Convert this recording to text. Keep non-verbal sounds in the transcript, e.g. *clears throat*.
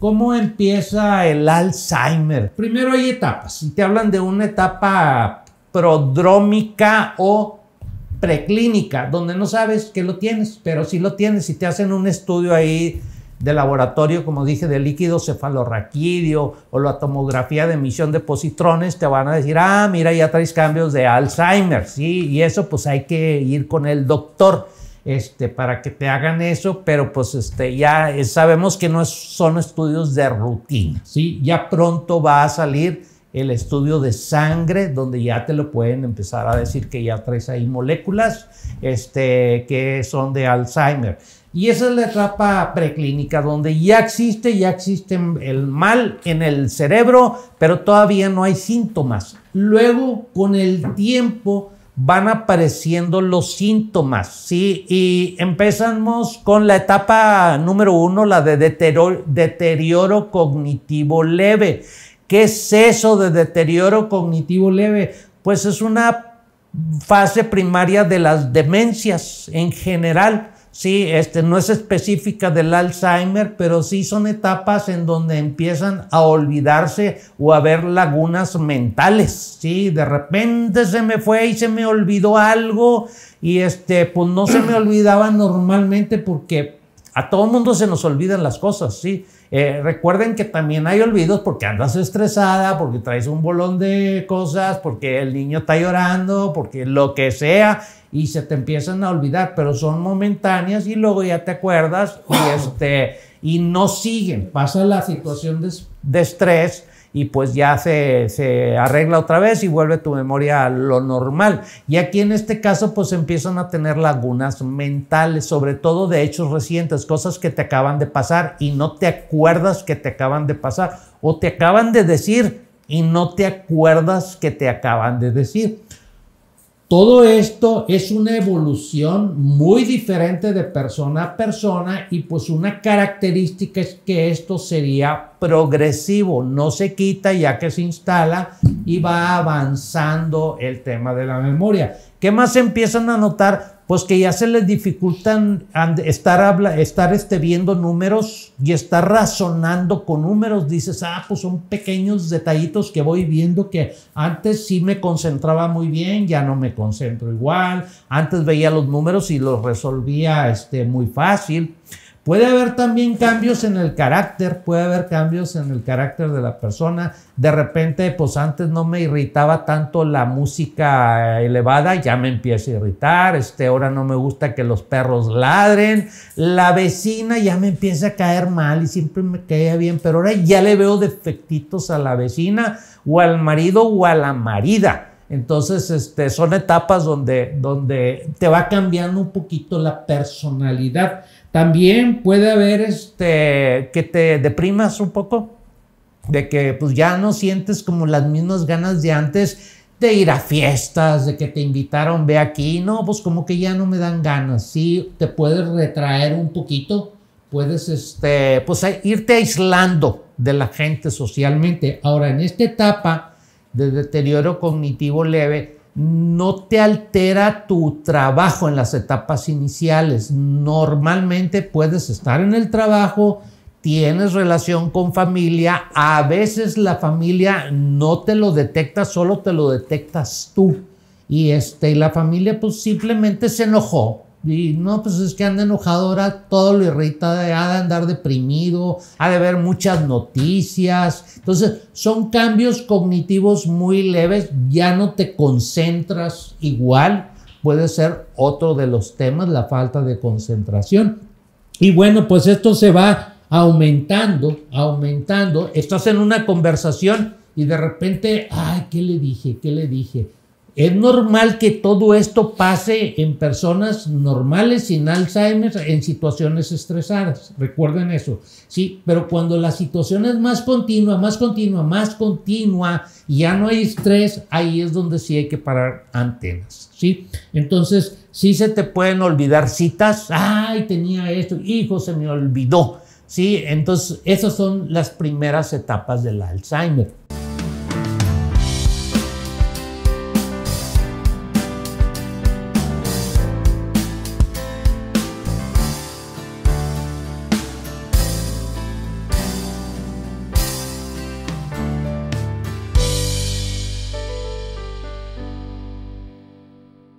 ¿Cómo empieza el Alzheimer? Primero hay etapas. Si Te hablan de una etapa prodrómica o preclínica, donde no sabes que lo tienes, pero si lo tienes si te hacen un estudio ahí de laboratorio, como dije, de líquido cefalorraquídeo o la tomografía de emisión de positrones, te van a decir, ah, mira, ya traes cambios de Alzheimer, ¿sí? Y eso pues hay que ir con el doctor. Este, para que te hagan eso, pero pues este, ya eh, sabemos que no son estudios de rutina, ¿sí? Ya pronto va a salir el estudio de sangre, donde ya te lo pueden empezar a decir que ya traes ahí moléculas este, que son de Alzheimer. Y esa es la etapa preclínica, donde ya existe, ya existe el mal en el cerebro, pero todavía no hay síntomas. Luego, con el tiempo, van apareciendo los síntomas, ¿sí? Y empezamos con la etapa número uno, la de deterioro, deterioro cognitivo leve. ¿Qué es eso de deterioro cognitivo leve? Pues es una fase primaria de las demencias en general. Sí, este, no es específica del Alzheimer, pero sí son etapas en donde empiezan a olvidarse o a ver lagunas mentales. Sí, de repente se me fue y se me olvidó algo y este, pues no se me olvidaba normalmente porque a todo mundo se nos olvidan las cosas, ¿sí? Eh, recuerden que también hay olvidos porque andas estresada, porque traes un bolón de cosas, porque el niño está llorando, porque lo que sea, y se te empiezan a olvidar, pero son momentáneas y luego ya te acuerdas y, *clears throat* este, y no siguen. Pasa la situación de estrés y pues ya se, arregla otra vez y vuelve tu memoria a lo normal. Y aquí en este caso pues empiezan a tener lagunas mentales, sobre todo de hechos recientes, cosas que te acaban de pasar y no te acuerdas que te acaban de pasar o te acaban de decir y no te acuerdas que te acaban de decir. Todo esto es una evolución muy diferente de persona a persona y pues una característica es que esto sería progresivo, no se quita ya que se instala y va avanzando el tema de la memoria. ¿Qué más empiezan a notar? pues que ya se les dificultan estar, estar este, viendo números y estar razonando con números. Dices, ah, pues son pequeños detallitos que voy viendo que antes sí me concentraba muy bien, ya no me concentro igual. Antes veía los números y los resolvía este, muy fácil. Puede haber también cambios en el carácter, puede haber cambios en el carácter de la persona. De repente, pues antes no me irritaba tanto la música eh, elevada, ya me empieza a irritar. Este, ahora no me gusta que los perros ladren. La vecina ya me empieza a caer mal y siempre me caía bien, pero ahora ya le veo defectitos a la vecina o al marido o a la marida. Entonces, este, son etapas donde, donde te va cambiando un poquito la personalidad. También puede haber este, que te deprimas un poco, de que pues, ya no sientes como las mismas ganas de antes de ir a fiestas, de que te invitaron, ve aquí, no, pues como que ya no me dan ganas, sí, te puedes retraer un poquito, puedes este, pues, irte aislando de la gente socialmente. Ahora, en esta etapa, de deterioro cognitivo leve no te altera tu trabajo en las etapas iniciales. Normalmente puedes estar en el trabajo, tienes relación con familia, a veces la familia no te lo detecta, solo te lo detectas tú. Y este, la familia pues simplemente se enojó, y no, pues es que anda enojadora, todo lo irrita, ha de andar deprimido, ha de ver muchas noticias. Entonces, son cambios cognitivos muy leves, ya no te concentras igual. Puede ser otro de los temas, la falta de concentración. Y bueno, pues esto se va aumentando, aumentando. Estás en una conversación y de repente, ay, ¿qué le dije? ¿Qué le dije? Es normal que todo esto pase en personas normales sin Alzheimer en situaciones estresadas. Recuerden eso. Sí, pero cuando la situación es más continua, más continua, más continua, y ya no hay estrés, ahí es donde sí hay que parar antenas. Sí, entonces sí se te pueden olvidar citas. Ay, tenía esto, hijo, se me olvidó. Sí, entonces esas son las primeras etapas del Alzheimer.